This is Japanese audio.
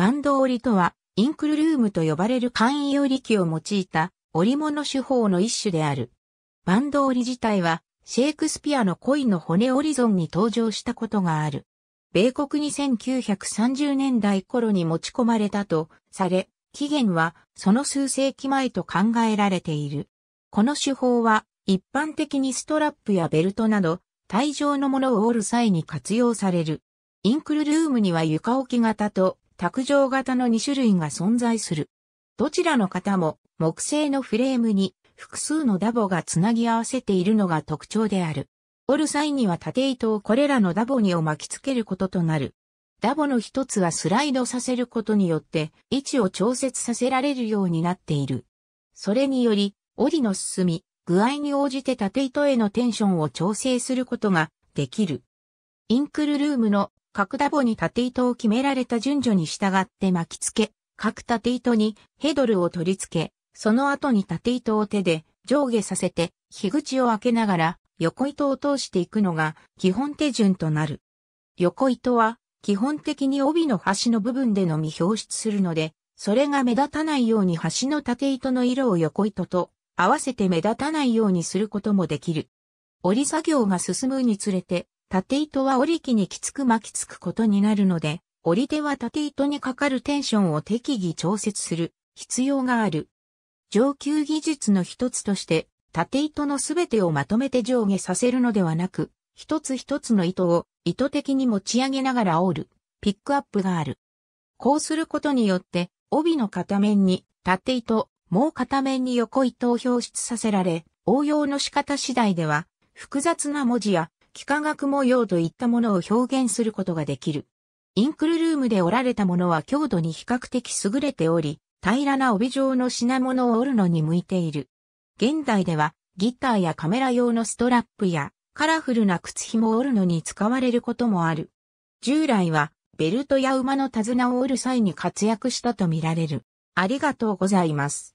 バンド織とは、インクルルームと呼ばれる簡易織機を用いた織物手法の一種である。バンド織自体は、シェイクスピアの恋の骨折りンに登場したことがある。米国に1930年代頃に持ち込まれたとされ、起源はその数世紀前と考えられている。この手法は一般的にストラップやベルトなど帯状のものを折る際に活用される。インクルルームには床置き型と卓上型の2種類が存在する。どちらの型も木製のフレームに複数のダボがつなぎ合わせているのが特徴である。折る際には縦糸をこれらのダボにを巻きつけることとなる。ダボの一つはスライドさせることによって位置を調節させられるようになっている。それにより、折りの進み、具合に応じて縦糸へのテンションを調整することができる。インクルルームの各ダボに縦糸を決められた順序に従って巻き付け、各縦糸にヘドルを取り付け、その後に縦糸を手で上下させて、火口を開けながら横糸を通していくのが基本手順となる。横糸は基本的に帯の端の部分でのみ表出するので、それが目立たないように端の縦糸の色を横糸と合わせて目立たないようにすることもできる。折り作業が進むにつれて、縦糸は織り機にきつく巻きつくことになるので、織り手は縦糸にかかるテンションを適宜調節する必要がある。上級技術の一つとして、縦糸のすべてをまとめて上下させるのではなく、一つ一つの糸を意図的に持ち上げながら折る、ピックアップがある。こうすることによって、帯の片面に縦糸、もう片面に横糸を表出させられ、応用の仕方次第では、複雑な文字や幾何学模様といったものを表現することができる。インクルルームで織られたものは強度に比較的優れており、平らな帯状の品物を織るのに向いている。現代ではギターやカメラ用のストラップやカラフルな靴紐を織るのに使われることもある。従来はベルトや馬の手綱を織る際に活躍したとみられる。ありがとうございます。